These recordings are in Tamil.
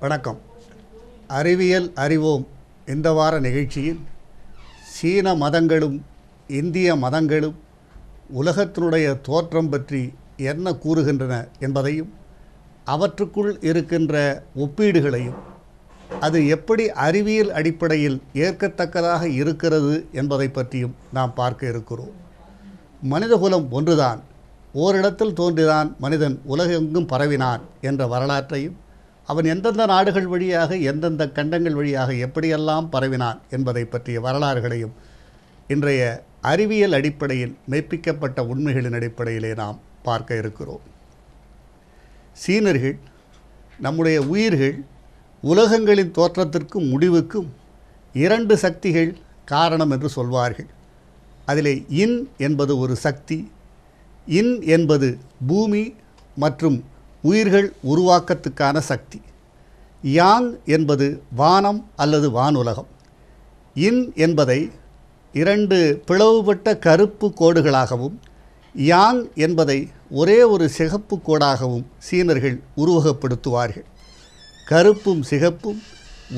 வணக்கம் அறிவியல் அறிவோம் இந்த வார நிகழ்ச்சியில் சீன மதங்களும் இந்திய மதங்களும் உலகத்தினுடைய தோற்றம் பற்றி என்ன கூறுகின்றன என்பதையும் அவற்றுக்குள் இருக்கின்ற ஒப்பீடுகளையும் அது எப்படி அறிவியல் அடிப்படையில் ஏற்கத்தக்கதாக இருக்கிறது என்பதை பற்றியும் நாம் பார்க்க இருக்கிறோம் மனிதகுலம் ஒன்றுதான் ஓரிடத்தில் தோன்றிதான் மனிதன் உலகெங்கும் பரவினான் என்ற வரலாற்றையும் அவன் எந்தெந்த நாடுகள் வழியாக எந்தெந்த கண்டங்கள் வழியாக எப்படியெல்லாம் பரவினான் என்பதை பற்றிய வரலாறுகளையும் இன்றைய அறிவியல் அடிப்படையில் மெய்ப்பிக்கப்பட்ட உண்மைகளின் அடிப்படையிலே நாம் பார்க்க இருக்கிறோம் சீனர்கள் நம்முடைய உயிர்கள் உலகங்களின் தோற்றத்திற்கும் முடிவுக்கும் இரண்டு சக்திகள் காரணம் என்று சொல்வார்கள் அதிலே இன் என்பது ஒரு சக்தி இன் என்பது பூமி மற்றும் உயிர்கள் உருவாக்கத்துக்கான சக்தி யாங் என்பது வானம் அல்லது வானுலகம் இன் என்பதை இரண்டு பிளவுபட்ட கருப்பு கோடுகளாகவும் யாங் என்பதை ஒரே ஒரு சிகப்பு கோடாகவும் சீனர்கள் உருவகப்படுத்துவார்கள் கருப்பும் சிகப்பும்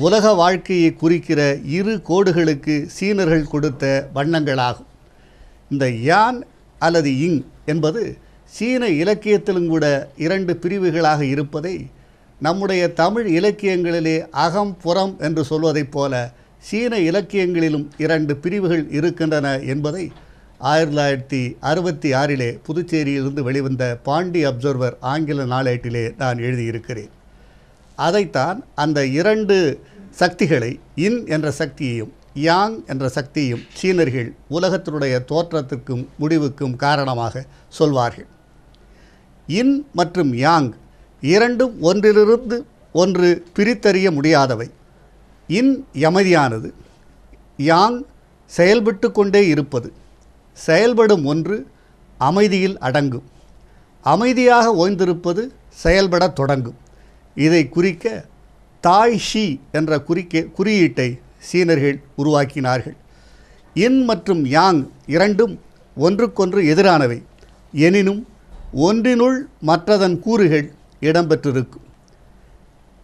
உலக வாழ்க்கையை குறிக்கிற இரு கோடுகளுக்கு சீனர்கள் கொடுத்த வண்ணங்களாகும் இந்த யான் அல்லது இங் என்பது சீன இலக்கியத்திலும் கூட இரண்டு பிரிவுகளாக இருப்பதை நம்முடைய தமிழ் இலக்கியங்களிலே அகம் புறம் என்று சொல்வதைப் போல சீன இலக்கியங்களிலும் இரண்டு பிரிவுகள் இருக்கின்றன என்பதை ஆயிரத்தி தொள்ளாயிரத்தி அறுபத்தி ஆறிலே புதுச்சேரியிலிருந்து வெளிவந்த பாண்டி அப்சர்வர் ஆங்கில நாளேட்டிலே நான் எழுதியிருக்கிறேன் அதைத்தான் அந்த இரண்டு சக்திகளை இன் என்ற சக்தியையும் யாங் என்ற சக்தியும் சீனர்கள் உலகத்தினுடைய தோற்றத்திற்கும் முடிவுக்கும் காரணமாக சொல்வார்கள் இன் மற்றும் யாங் இரண்டும் ஒன்றிலிருந்து ஒன்று பிரித்தறிய முடியாதவை இன் யமதியானது யாங் செயல்பட்டு கொண்டே இருப்பது செயல்படும் ஒன்று அமைதியில் அடங்கும் அமைதியாக ஓய்ந்திருப்பது செயல்பட தொடங்கும் இதை குறிக்க தாய் ஷி என்ற குறிக்க குறியீட்டை சீனர்கள் உருவாக்கினார்கள் இன் மற்றும் யாங் இரண்டும் ஒன்றுக்கொன்று எதிரானவை எனினும் ஒன்றினுள் மற்றதன் கூறுகள் இடம்பெற்றிருக்கும்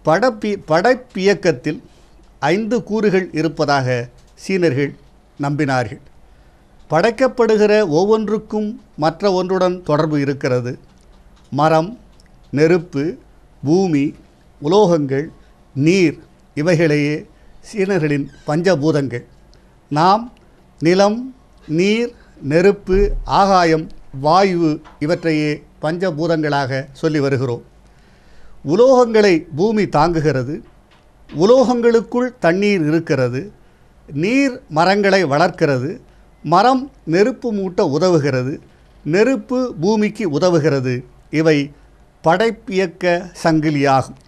படப்பி படைப்பியக்கத்தில் ஐந்து கூறுகள் இருப்பதாக சீனர்கள் நம்பினார்கள் படைக்கப்படுகிற ஒவ்வொன்றுக்கும் மற்ற ஒன்றுடன் தொடர்பு இருக்கிறது மரம் நெருப்பு பூமி உலோகங்கள் நீர் இவைகளையே சீனர்களின் பஞ்சபூதங்கள் நாம் நிலம் நீர் நெருப்பு ஆகாயம் வாயு இவற்றையே பஞ்சபூதங்களாக சொல்லி வருகிறோம் உலோகங்களை பூமி தாங்குகிறது உலோகங்களுக்குள் தண்ணீர் இருக்கிறது நீர் மரங்களை வளர்க்கிறது மரம் நெருப்பு மூட்ட உதவுகிறது நெருப்பு பூமிக்கு உதவுகிறது இவை படைப்பியக்க சங்கிலியாகும்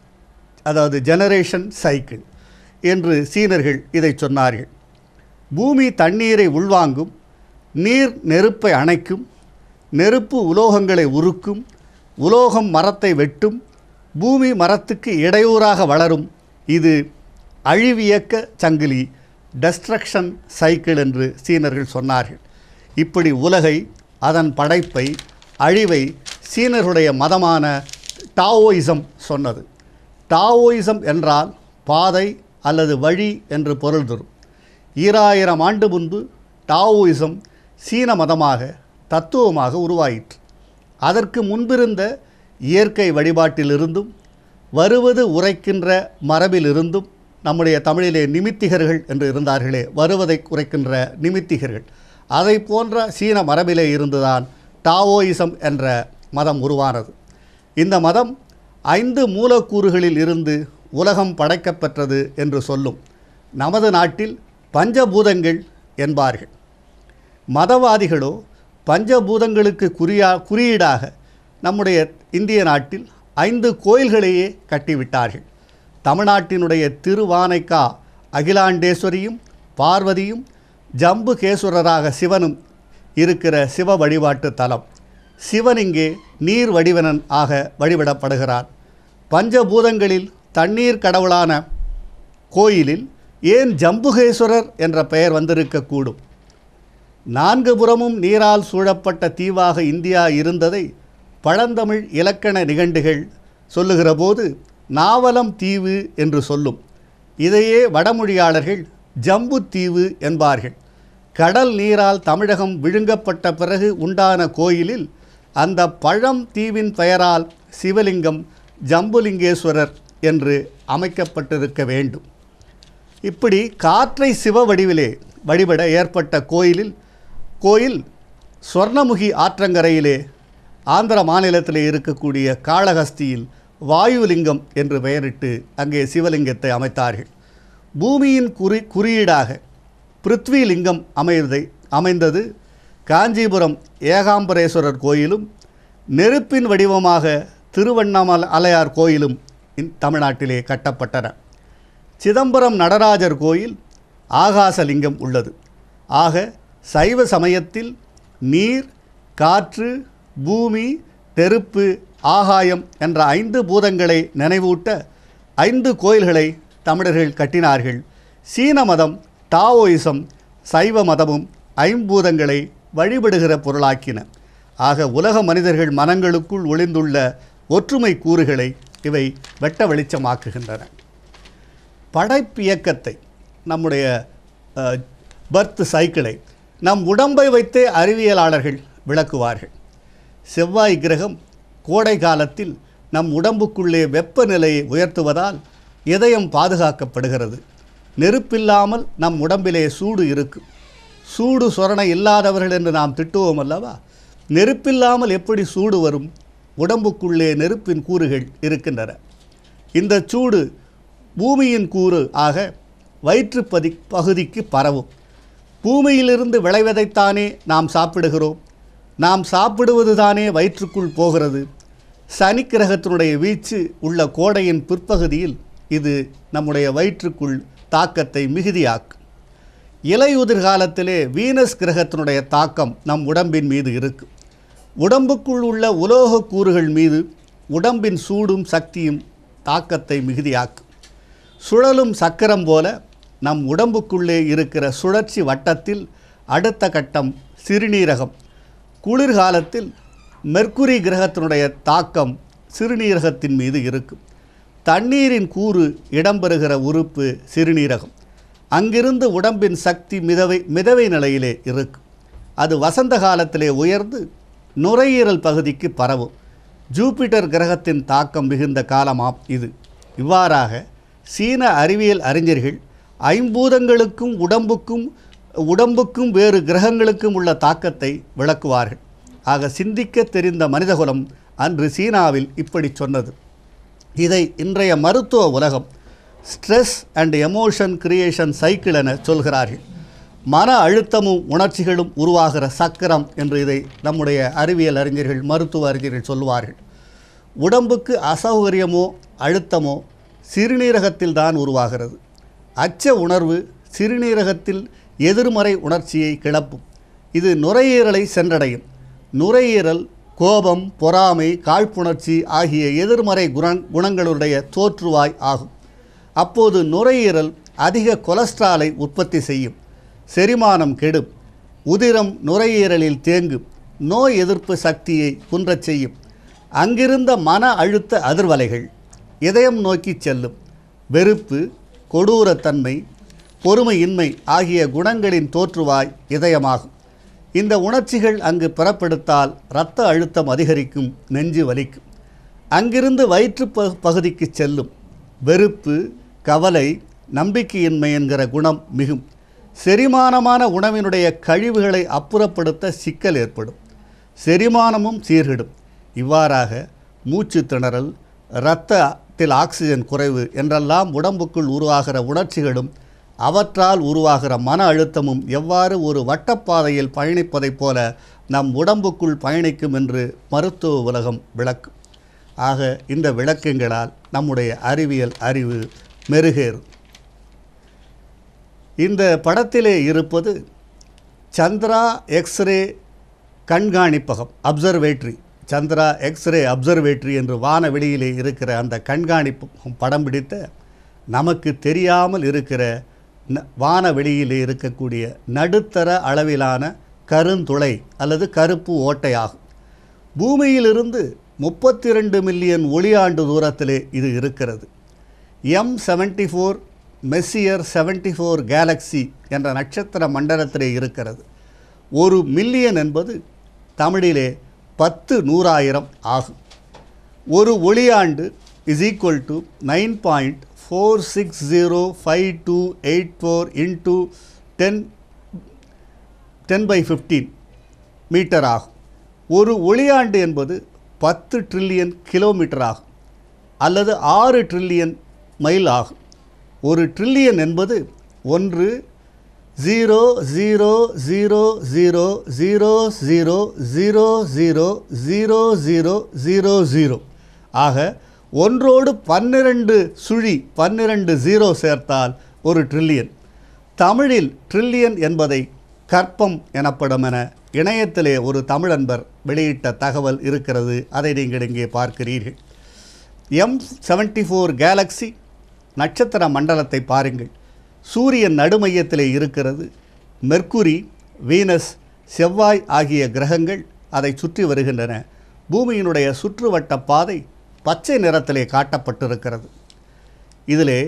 அதாவது ஜெனரேஷன் சைக்கிள் என்று சீனர்கள் இதை சொன்னார்கள் பூமி தண்ணீரை உள்வாங்கும் நீர் நெருப்பை அணைக்கும் நெருப்பு உலோகங்களை உருக்கும் உலோகம் மரத்தை வெட்டும் பூமி மரத்துக்கு இடையூறாக வளரும் இது அழிவியக்க சங்கிலி டெஸ்ட்ரக்ஷன் சைக்கிள் என்று சீனர்கள் சொன்னார்கள் இப்படி உலகை அதன் படைப்பை அழிவை சீனர்களுடைய மதமான டாவோயிசம் சொன்னது டாவோயிசம் என்றால் பாதை அல்லது வழி என்று பொருள் தரும் ஈராயிரம் ஆண்டு முன்பு டாவோயிசம் சீன மதமாக தத்துவமாக உருவாயிற்று அதற்கு முன்பிருந்த இயற்கை வழிபாட்டிலிருந்தும் வருவது உரைக்கின்ற மரபிலிருந்தும் நம்முடைய தமிழிலே நிமித்திகர்கள் என்று இருந்தார்களே வருவதை குறைக்கின்ற நிமித்திகர்கள் அதை போன்ற சீன மரபிலே இருந்துதான் டாவோயிசம் என்ற மதம் உருவானது இந்த மதம் ஐந்து மூலக்கூறுகளில் இருந்து உலகம் படைக்கப்பெற்றது என்று சொல்லும் நமது நாட்டில் பஞ்சபூதங்கள் என்பார்கள் மதவாதிகளோ பஞ்சபூதங்களுக்கு குறியா குறியீடாக நம்முடைய இந்திய நாட்டில் ஐந்து கோயில்களையே கட்டிவிட்டார்கள் தமிழ்நாட்டினுடைய திருவானைக்கா அகிலாண்டேஸ்வரியும் பார்வதியும் ஜம்புகேஸ்வரராக சிவனும் இருக்கிற சிவ வழிபாட்டு தலம் சிவன் இங்கே நீர் வடிவனன் ஆக வழிபடப்படுகிறார் பஞ்சபூதங்களில் தண்ணீர் கடவுளான கோயிலில் ஏன் ஜம்புகேஸ்வரர் என்ற பெயர் வந்திருக்கக்கூடும் நான்கு புறமும் நீரால் சூழப்பட்ட தீவாக இந்தியா இருந்ததை பழந்தமிழ் இலக்கண நிகண்டுகள் சொல்லுகிற போது நாவலம் தீவு என்று சொல்லும் இதையே வடமொழியாளர்கள் ஜம்பு தீவு என்பார்கள் கடல் நீரால் தமிழகம் விழுங்கப்பட்ட பிறகு உண்டான கோயிலில் அந்த பழம் தீவின் பெயரால் சிவலிங்கம் ஜம்புலிங்கேஸ்வரர் என்று அமைக்கப்பட்டிருக்க வேண்டும் இப்படி காற்றை சிவ வடிவிலே வழிபட ஏற்பட்ட கோயிலில் கோயில் சொர்ணமுகி ஆற்றங்கரையிலே ஆந்திர மாநிலத்தில் இருக்கக்கூடிய காளஹஸ்தியில் வாயுலிங்கம் என்று பெயரிட்டு அங்கே சிவலிங்கத்தை அமைத்தார்கள் பூமியின் குறி குறியீடாக பிருத்விலிங்கம் அமைவதை அமைந்தது காஞ்சிபுரம் ஏகாம்பரேஸ்வரர் கோயிலும் நெருப்பின் வடிவமாக திருவண்ணாமல் அலையார் கோயிலும் தமிழ்நாட்டிலே கட்டப்பட்டன சிதம்பரம் நடராஜர் கோயில் ஆகாசலிங்கம் உள்ளது ஆக சைவ சமயத்தில் நீர் காற்று பூமி தெருப்பு ஆகாயம் என்ற ஐந்து பூதங்களை நினைவூட்ட ஐந்து கோயில்களை தமிழர்கள் கட்டினார்கள் சீன மதம் டாவோயிசம் சைவ மதமும் ஐம்பூதங்களை வழிபடுகிற பொருளாக்கின ஆக உலக மனிதர்கள் மனங்களுக்குள் ஒளிந்துள்ள ஒற்றுமை கூறுகளை இவை வெட்ட வெளிச்சமாக்குகின்றன படைப்பியக்கத்தை நம்முடைய பர்த் சைக்கிளை நம் உடம்பை வைத்து அறிவியலாளர்கள் விளக்குவார்கள் செவ்வாய் கிரகம் கோடை காலத்தில் நம் உடம்புக்குள்ளே வெப்பநிலையை உயர்த்துவதால் இதயம் பாதுகாக்கப்படுகிறது நெருப்பில்லாமல் நம் உடம்பிலே சூடு இருக்கும் சூடு சொரணை இல்லாதவர்கள் என்று நாம் திட்டுவோம் அல்லவா நெருப்பில்லாமல் எப்படி சூடு வரும் உடம்புக்குள்ளே நெருப்பின் கூறுகள் இருக்கின்றன இந்த சூடு பூமியின் கூறு ஆக வயிற்றுப்பதி பகுதிக்கு பரவும் பூமியிலிருந்து விளைவதைத்தானே நாம் சாப்பிடுகிறோம் நாம் சாப்பிடுவது தானே வயிற்றுக்குள் போகிறது சனி கிரகத்தினுடைய வீச்சு உள்ள கோடையின் பிற்பகுதியில் இது நம்முடைய வயிற்றுக்குள் தாக்கத்தை மிகுதியாக்கும் இலையுதிர் காலத்திலே வீனஸ் கிரகத்தினுடைய தாக்கம் நம் உடம்பின் மீது இருக்கு உடம்புக்குள் உள்ள உலோக கூறுகள் மீது உடம்பின் சூடும் சக்தியும் தாக்கத்தை மிகுதியாக்கும் சுழலும் சக்கரம் போல நம் உடம்புக்குள்ளே இருக்கிற சுழற்சி வட்டத்தில் அடுத்த கட்டம் சிறுநீரகம் குளிர்காலத்தில் மெர்க்குரி கிரகத்தினுடைய தாக்கம் சிறுநீரகத்தின் மீது இருக்கும் தண்ணீரின் கூறு இடம்பெறுகிற உறுப்பு சிறுநீரகம் அங்கிருந்து உடம்பின் சக்தி மிதவை மிதவை நிலையிலே இருக்கும் அது வசந்த காலத்திலே உயர்ந்து நுரையீரல் பகுதிக்கு பரவும் ஜூபிட்டர் கிரகத்தின் தாக்கம் மிகுந்த காலமாம் இது இவ்வாறாக சீன அறிவியல் அறிஞர்கள் ஐம்பூதங்களுக்கும் உடம்புக்கும் உடம்புக்கும் வேறு கிரகங்களுக்கும் உள்ள தாக்கத்தை விளக்குவார்கள் ஆக சிந்திக்க தெரிந்த மனிதகுலம் அன்று சீனாவில் இப்படி சொன்னது இதை இன்றைய மருத்துவ உலகம் stress and emotion creation cycle என சொல்கிறார்கள் மன அழுத்தமும் உணர்ச்சிகளும் உருவாகிற சக்கரம் என்று இதை நம்முடைய அறிவியல் அறிஞர்கள் மருத்துவ அறிஞர்கள் சொல்லுவார்கள் உடம்புக்கு அசௌகரியமோ அழுத்தமோ சிறுநீரகத்தில் தான் உருவாகிறது அச்ச உணர்வு சிறுநீரகத்தில் எதிர்மறை உணர்ச்சியை கிளப்பும் இது நுரையீரலை சென்றடையும் நுரையீரல் கோபம் பொறாமை காழ்ப்புணர்ச்சி ஆகிய எதிர்மறை குண குணங்களுடைய தோற்றுவாய் ஆகும் அப்போது நுரையீரல் அதிக கொலஸ்ட்ராலை உற்பத்தி செய்யும் செரிமானம் கெடும் உதிரம் நுரையீரலில் தேங்கும் நோய் எதிர்ப்பு சக்தியை குன்றச் செய்யும் அங்கிருந்த மன அழுத்த அதிர்வலைகள் இதயம் நோக்கி செல்லும் வெறுப்பு கொடூரத்தன்மை பொறுமையின்மை ஆகிய குணங்களின் தோற்றுவாய் இதயமாகும் இந்த உணர்ச்சிகள் அங்கு பிறப்பெடுத்தால் இரத்த அழுத்தம் அதிகரிக்கும் நெஞ்சு வலிக்கும் அங்கிருந்து வயிற்று பகுதிக்கு செல்லும் வெறுப்பு கவலை நம்பிக்கையின்மை என்கிற குணம் மிகும் செரிமானமான உணவினுடைய கழிவுகளை அப்புறப்படுத்த சிக்கல் ஏற்படும் செரிமானமும் சீர்கிடும் இவ்வாறாக மூச்சு திணறல் இரத்த ரத்தத்தில் ஆக்சிஜன் குறைவு என்றெல்லாம் உடம்புக்குள் உருவாகிற உணர்ச்சிகளும் அவற்றால் உருவாகிற மன அழுத்தமும் எவ்வாறு ஒரு வட்டப்பாதையில் பயணிப்பதைப் போல நம் உடம்புக்குள் பயணிக்கும் என்று மருத்துவ உலகம் விளக்கும் ஆக இந்த விளக்கங்களால் நம்முடைய அறிவியல் அறிவு மெருகேறும் இந்த படத்திலே இருப்பது சந்திரா எக்ஸ்ரே கண்காணிப்பகம் அப்சர்வேட்ரி சந்திரா எக்ஸ்ரே அப்சர்வேட்டரி என்று வெளியிலே இருக்கிற அந்த கண்காணிப்பு படம் பிடித்த நமக்கு தெரியாமல் இருக்கிற ந வெளியிலே இருக்கக்கூடிய நடுத்தர அளவிலான கருந்துளை அல்லது கருப்பு ஓட்டை ஆகும் பூமியிலிருந்து முப்பத்தி ரெண்டு மில்லியன் ஒளியாண்டு தூரத்திலே இது இருக்கிறது M seventy four Messier seventy four galaxy என்ற நட்சத்திர மண்டலத்திலே இருக்கிறது ஒரு மில்லியன் என்பது தமிழிலே பத்து நூறாயிரம் ஆகும் ஒரு ஒளியாண்டு is equal to nine point four six zero five two eight four into ten ten by fifteen metre ஆகும் ஒரு ஒளியாண்டு என்பது பத்து ட்ரில்லியன் கிலோமீட்டர் ஆகும் அல்லது ஆறு ட்ரில்லியன் மைல் ஆகும் ஒரு ட்ரில்லியன் என்பது ஒன்று zero zero zero zero zero zero zero zero zero zero zero zero ஆக ஒன்றோடு பன்னிரண்டு சுழி பன்னிரண்டு ஜீரோ சேர்த்தால் ஒரு ட்ரில்லியன் தமிழில் ட்ரில்லியன் என்பதை கற்பம் எனப்படும் என இணையத்திலே ஒரு தமிழன்பர் வெளியிட்ட தகவல் இருக்கிறது அதை நீங்கள் இங்கே பார்க்கிறீர்கள் எம் செவன்ட்டி ஃபோர் கேலக்ஸி நட்சத்திர மண்டலத்தை பாருங்கள் சூரியன் நடுமையத்தில் இருக்கிறது மெர்க்குரி வீனஸ் செவ்வாய் ஆகிய கிரகங்கள் அதை சுற்றி வருகின்றன பூமியினுடைய சுற்றுவட்ட பாதை பச்சை நிறத்திலே காட்டப்பட்டிருக்கிறது இதிலே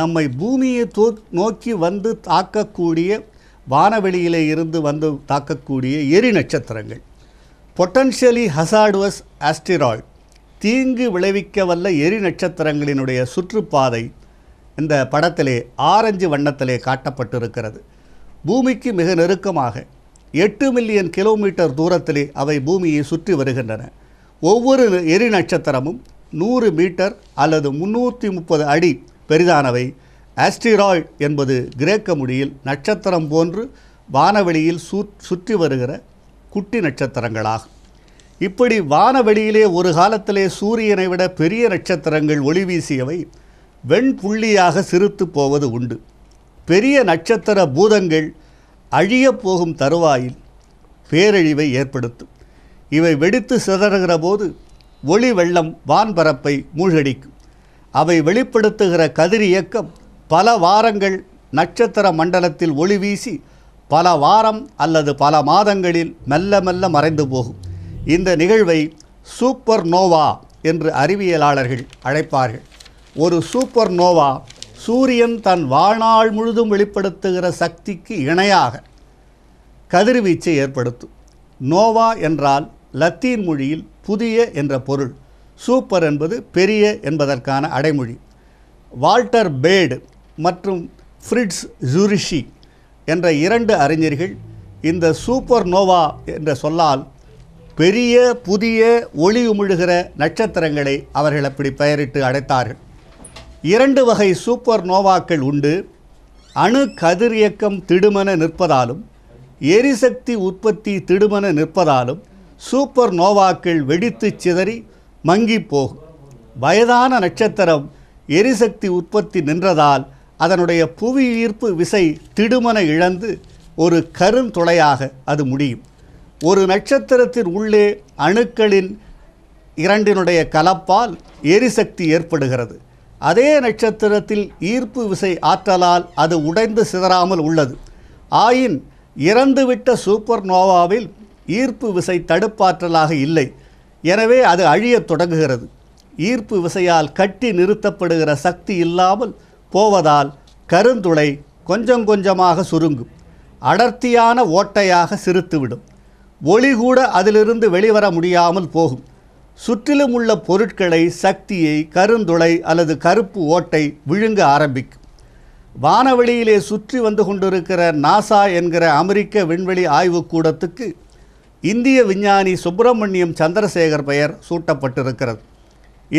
நம்மை பூமியை தோ நோக்கி வந்து தாக்கக்கூடிய வானவெளியிலே இருந்து வந்து தாக்கக்கூடிய எரி நட்சத்திரங்கள் பொட்டன்ஷியலி ஹசாடுவஸ் ஆஸ்டிராய்ட் தீங்கு விளைவிக்க வல்ல எரி நட்சத்திரங்களினுடைய சுற்றுப்பாதை இந்த படத்திலே ஆரஞ்சு வண்ணத்திலே காட்டப்பட்டிருக்கிறது பூமிக்கு மிக நெருக்கமாக எட்டு மில்லியன் கிலோமீட்டர் தூரத்திலே அவை பூமியை சுற்றி வருகின்றன ஒவ்வொரு எரி நட்சத்திரமும் நூறு மீட்டர் அல்லது முந்நூற்றி முப்பது அடி பெரிதானவை ஆஸ்டிராய்ட் என்பது கிரேக்க மொழியில் நட்சத்திரம் போன்று வானவெளியில் சுற்றி வருகிற குட்டி நட்சத்திரங்களாகும் இப்படி வானவெளியிலே ஒரு காலத்திலே சூரியனை விட பெரிய நட்சத்திரங்கள் ஒளி வீசியவை வெண்புள்ளியாக சிரித்து போவது உண்டு பெரிய நட்சத்திர பூதங்கள் அழியப் போகும் தருவாயில் பேரழிவை ஏற்படுத்தும் இவை வெடித்து சிதறுகிற போது ஒளி வெள்ளம் வான்பரப்பை மூழ்கடிக்கும் அவை வெளிப்படுத்துகிற கதிர் இயக்கம் பல வாரங்கள் நட்சத்திர மண்டலத்தில் ஒளி வீசி பல வாரம் அல்லது பல மாதங்களில் மெல்ல மெல்ல மறைந்து போகும் இந்த நிகழ்வை சூப்பர் நோவா என்று அறிவியலாளர்கள் அழைப்பார்கள் ஒரு சூப்பர் நோவா சூரியன் தன் வாழ்நாள் முழுதும் வெளிப்படுத்துகிற சக்திக்கு இணையாக கதிர்வீச்சை ஏற்படுத்தும் நோவா என்றால் லத்தீன் மொழியில் புதிய என்ற பொருள் சூப்பர் என்பது பெரிய என்பதற்கான அடைமொழி வால்டர் பேடு மற்றும் ஃப்ரிட்ஸ் ஜூரிஷி என்ற இரண்டு அறிஞர்கள் இந்த சூப்பர் நோவா என்ற சொல்லால் பெரிய புதிய ஒளி உமிழுகிற நட்சத்திரங்களை அவர்கள் அப்படி பெயரிட்டு அடைத்தார்கள் இரண்டு வகை சூப்பர் நோவாக்கள் உண்டு அணு கதிரியக்கம் திடுமன நிற்பதாலும் எரிசக்தி உற்பத்தி திடுமன நிற்பதாலும் சூப்பர் நோவாக்கள் வெடித்து சிதறி மங்கி போகும் வயதான நட்சத்திரம் எரிசக்தி உற்பத்தி நின்றதால் அதனுடைய புவி ஈர்ப்பு விசை திடுமன இழந்து ஒரு கருந்துளையாக அது முடியும் ஒரு நட்சத்திரத்தின் உள்ளே அணுக்களின் இரண்டினுடைய கலப்பால் எரிசக்தி ஏற்படுகிறது அதே நட்சத்திரத்தில் ஈர்ப்பு விசை ஆற்றலால் அது உடைந்து சிதறாமல் உள்ளது ஆயின் இறந்துவிட்ட சூப்பர் நோவாவில் ஈர்ப்பு விசை தடுப்பாற்றலாக இல்லை எனவே அது அழியத் தொடங்குகிறது ஈர்ப்பு விசையால் கட்டி நிறுத்தப்படுகிற சக்தி இல்லாமல் போவதால் கருந்துளை கொஞ்சம் கொஞ்சமாக சுருங்கும் அடர்த்தியான ஓட்டையாக சிரித்துவிடும் ஒளி கூட அதிலிருந்து வெளிவர முடியாமல் போகும் சுற்றிலும் உள்ள பொருட்களை சக்தியை கருந்துளை அல்லது கருப்பு ஓட்டை விழுங்க ஆரம்பிக்கும் வானவெளியிலே சுற்றி வந்து கொண்டிருக்கிற நாசா என்கிற அமெரிக்க விண்வெளி ஆய்வுக்கூடத்துக்கு இந்திய விஞ்ஞானி சுப்பிரமணியம் சந்திரசேகர் பெயர் சூட்டப்பட்டிருக்கிறது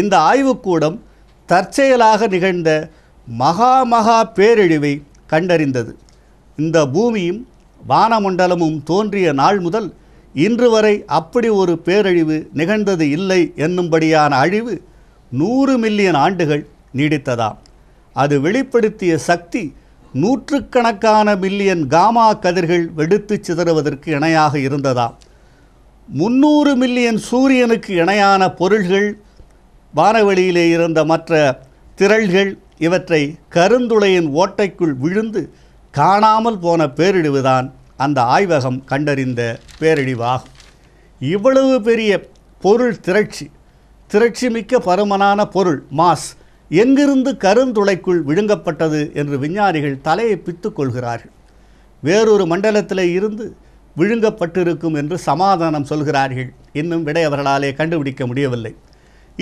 இந்த ஆய்வுக்கூடம் தற்செயலாக நிகழ்ந்த மகா மகா பேரழிவை கண்டறிந்தது இந்த பூமியும் வானமண்டலமும் தோன்றிய நாள் முதல் இன்று வரை அப்படி ஒரு பேரழிவு நிகழ்ந்தது இல்லை என்னும்படியான அழிவு நூறு மில்லியன் ஆண்டுகள் நீடித்ததாம் அது வெளிப்படுத்திய சக்தி நூற்றுக்கணக்கான மில்லியன் காமா கதிர்கள் வெடித்து சிதறுவதற்கு இணையாக இருந்ததாம் முந்நூறு மில்லியன் சூரியனுக்கு இணையான பொருள்கள் வானவெளியிலே இருந்த மற்ற திரள்கள் இவற்றை கருந்துளையின் ஓட்டைக்குள் விழுந்து காணாமல் போன பேரிழிவுதான் அந்த ஆய்வகம் கண்டறிந்த பேரழிவாகும் இவ்வளவு பெரிய பொருள் திரட்சி திரட்சி மிக்க பருமனான பொருள் மாஸ் எங்கிருந்து கருந்துளைக்குள் விழுங்கப்பட்டது என்று விஞ்ஞானிகள் தலையை பித்து கொள்கிறார்கள் வேறொரு மண்டலத்தில் இருந்து விழுங்கப்பட்டிருக்கும் என்று சமாதானம் சொல்கிறார்கள் இன்னும் விடை அவர்களாலே கண்டுபிடிக்க முடியவில்லை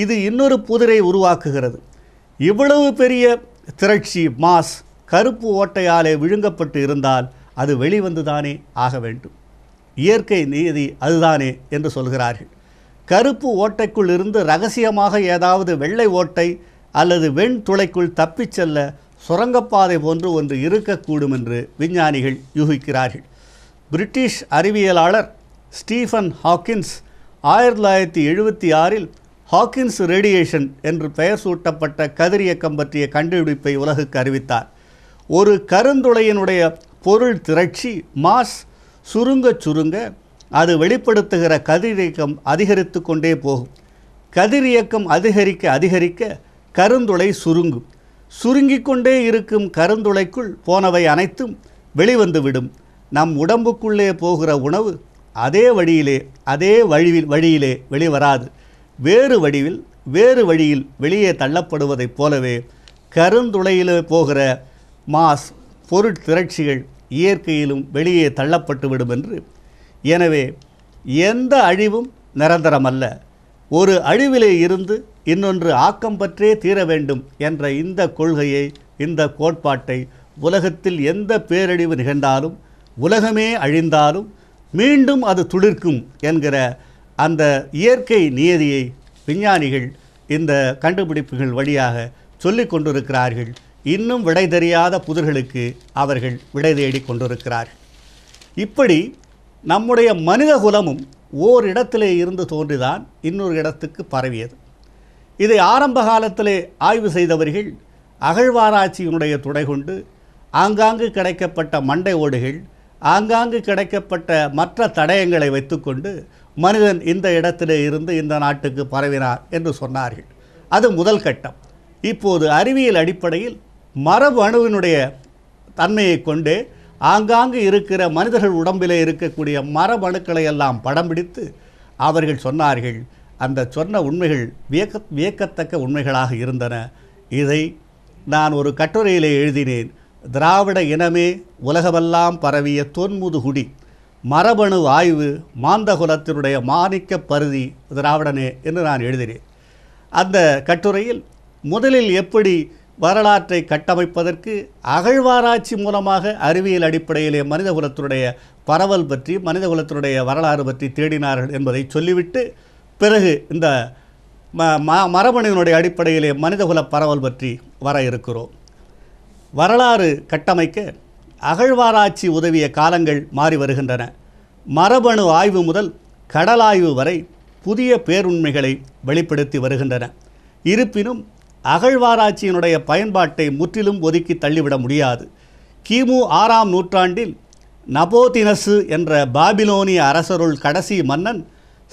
இது இன்னொரு புதிரை உருவாக்குகிறது இவ்வளவு பெரிய திரட்சி மாஸ் கருப்பு ஓட்டையாலே விழுங்கப்பட்டு இருந்தால் அது வெளிவந்துதானே ஆக வேண்டும் இயற்கை நீதி அதுதானே என்று சொல்கிறார்கள் கருப்பு ஓட்டைக்குள் இருந்து ரகசியமாக ஏதாவது வெள்ளை ஓட்டை அல்லது வெண் துளைக்குள் தப்பிச் செல்ல சுரங்கப்பாதை போன்று ஒன்று இருக்கக்கூடும் என்று விஞ்ஞானிகள் யூகிக்கிறார்கள் பிரிட்டிஷ் அறிவியலாளர் ஸ்டீஃபன் ஹாக்கின்ஸ் ஆயிரத்தி தொள்ளாயிரத்தி எழுபத்தி ஆறில் ஹாக்கின்ஸ் ரேடியேஷன் என்று பெயர் சூட்டப்பட்ட கதிரியக்கம் பற்றிய கண்டுபிடிப்பை உலகுக்கு அறிவித்தார் ஒரு கருந்துளையினுடைய பொருள் திரட்சி மாஸ் சுருங்க சுருங்க அது வெளிப்படுத்துகிற கதிரியக்கம் அதிகரித்து கொண்டே போகும் கதிரியக்கம் அதிகரிக்க அதிகரிக்க கருந்துளை சுருங்கும் சுருங்கி கொண்டே இருக்கும் கருந்துளைக்குள் போனவை அனைத்தும் வெளிவந்துவிடும் நம் உடம்புக்குள்ளே போகிற உணவு அதே வழியிலே அதே வழிவில் வழியிலே வெளிவராது வேறு வடிவில் வேறு வழியில் வெளியே தள்ளப்படுவதைப் போலவே கருந்துளையிலே போகிற மாஸ் பொருட்திரட்சிகள் இயற்கையிலும் வெளியே தள்ளப்பட்டுவிடும் என்று எனவே எந்த அழிவும் நிரந்தரமல்ல ஒரு அழிவிலே இருந்து இன்னொன்று ஆக்கம் பற்றே தீர வேண்டும் என்ற இந்த கொள்கையை இந்த கோட்பாட்டை உலகத்தில் எந்த பேரழிவு நிகழ்ந்தாலும் உலகமே அழிந்தாலும் மீண்டும் அது துளிர்க்கும் என்கிற அந்த இயற்கை நியதியை விஞ்ஞானிகள் இந்த கண்டுபிடிப்புகள் வழியாக சொல்லிக் கொண்டிருக்கிறார்கள் இன்னும் விடை தெரியாத புதிர்களுக்கு அவர்கள் விடை தேடி கொண்டிருக்கிறார்கள் இப்படி நம்முடைய மனித குலமும் ஓர் இடத்திலே இருந்து தோன்றிதான் இன்னொரு இடத்துக்கு பரவியது இதை ஆரம்ப காலத்திலே ஆய்வு செய்தவர்கள் அகழ்வாராய்ச்சியினுடைய துணை கொண்டு ஆங்காங்கு கிடைக்கப்பட்ட மண்டை ஓடுகள் ஆங்காங்கு கிடைக்கப்பட்ட மற்ற தடயங்களை வைத்துக்கொண்டு மனிதன் இந்த இடத்திலே இருந்து இந்த நாட்டுக்கு பரவினார் என்று சொன்னார்கள் அது முதல் கட்டம் இப்போது அறிவியல் அடிப்படையில் மரபு அணுவினுடைய தன்மையை கொண்டு ஆங்காங்கு இருக்கிற மனிதர்கள் உடம்பில் இருக்கக்கூடிய மரபணுக்களை எல்லாம் படம் பிடித்து அவர்கள் சொன்னார்கள் அந்த சொன்ன உண்மைகள் வியக்க வியக்கத்தக்க உண்மைகளாக இருந்தன இதை நான் ஒரு கட்டுரையிலே எழுதினேன் திராவிட இனமே உலகமெல்லாம் பரவிய தொன்முதுகுடி மரபணு ஆய்வு மாந்தகுலத்தினுடைய மாணிக்க பருதி திராவிடனே என்று நான் எழுதினேன் அந்த கட்டுரையில் முதலில் எப்படி வரலாற்றை கட்டமைப்பதற்கு அகழ்வாராய்ச்சி மூலமாக அறிவியல் அடிப்படையிலே மனிதகுலத்தினுடைய பரவல் பற்றி மனிதகுலத்தினுடைய வரலாறு பற்றி தேடினார்கள் என்பதை சொல்லிவிட்டு பிறகு இந்த ம மரபணுவினுடைய அடிப்படையிலே மனிதகுல பரவல் பற்றி வர இருக்கிறோம் வரலாறு கட்டமைக்க அகழ்வாராய்ச்சி உதவிய காலங்கள் மாறி வருகின்றன மரபணு ஆய்வு முதல் கடலாய்வு வரை புதிய பேருண்மைகளை வெளிப்படுத்தி வருகின்றன இருப்பினும் அகழ்வாராய்ச்சியினுடைய பயன்பாட்டை முற்றிலும் ஒதுக்கி தள்ளிவிட முடியாது கிமு ஆறாம் நூற்றாண்டில் நபோதினசு என்ற பாபிலோனிய அரசருள் கடைசி மன்னன்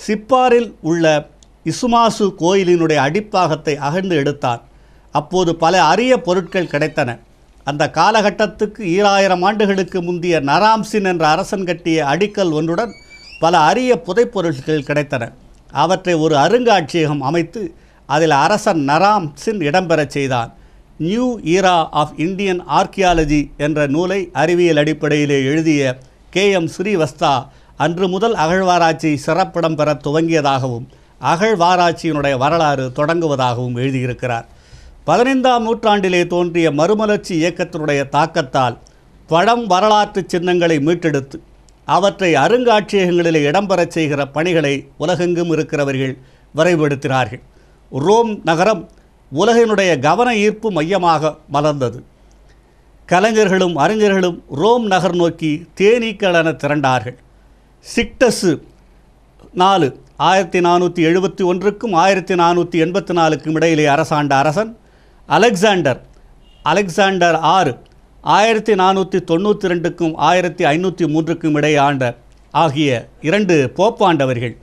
சிப்பாரில் உள்ள இசுமாசு கோயிலினுடைய அடிப்பாகத்தை அகழ்ந்து எடுத்தார் அப்போது பல அரிய பொருட்கள் கிடைத்தன அந்த காலகட்டத்துக்கு ஈராயிரம் ஆண்டுகளுக்கு முந்தைய நராம்சின் என்ற அரசன் கட்டிய அடிக்கல் ஒன்றுடன் பல அரிய புதைப்பொருட்கள் கிடைத்தன அவற்றை ஒரு அருங்காட்சியகம் அமைத்து அதில் அரசன் சின் இடம்பெறச் செய்தான் new era of Indian archaeology என்ற நூலை அறிவியல் அடிப்படையிலே எழுதிய கே எம் ஸ்ரீவஸ்தா அன்று முதல் அகழ்வாராய்ச்சி சிறப்பிடம் பெற துவங்கியதாகவும் அகழ்வாராய்ச்சியினுடைய வரலாறு தொடங்குவதாகவும் எழுதியிருக்கிறார் பதினைந்தாம் நூற்றாண்டிலே தோன்றிய மறுமலர்ச்சி இயக்கத்தினுடைய தாக்கத்தால் பழம் வரலாற்று சின்னங்களை மீட்டெடுத்து அவற்றை அருங்காட்சியகங்களிலே இடம்பெறச் செய்கிற பணிகளை உலகெங்கும் இருக்கிறவர்கள் விரைவுபடுத்தினார்கள் ரோம் நகரம் உலகினுடைய கவன ஈர்ப்பு மையமாக மலர்ந்தது கலைஞர்களும் அறிஞர்களும் ரோம் நகர் நோக்கி தேனீக்களென திரண்டார்கள் சிக்டஸு நாலு ஆயிரத்தி நானூற்றி எழுபத்தி ஒன்றுக்கும் ஆயிரத்தி நானூற்றி எண்பத்தி நாலுக்கும் இடையிலே அரசாண்ட அரசன் அலெக்சாண்டர் அலெக்சாண்டர் ஆறு ஆயிரத்தி நானூற்றி தொண்ணூற்றி ரெண்டுக்கும் ஆயிரத்தி ஐநூற்றி மூன்றுக்கும் இடையே ஆண்ட ஆகிய இரண்டு போப்பாண்டவர்கள்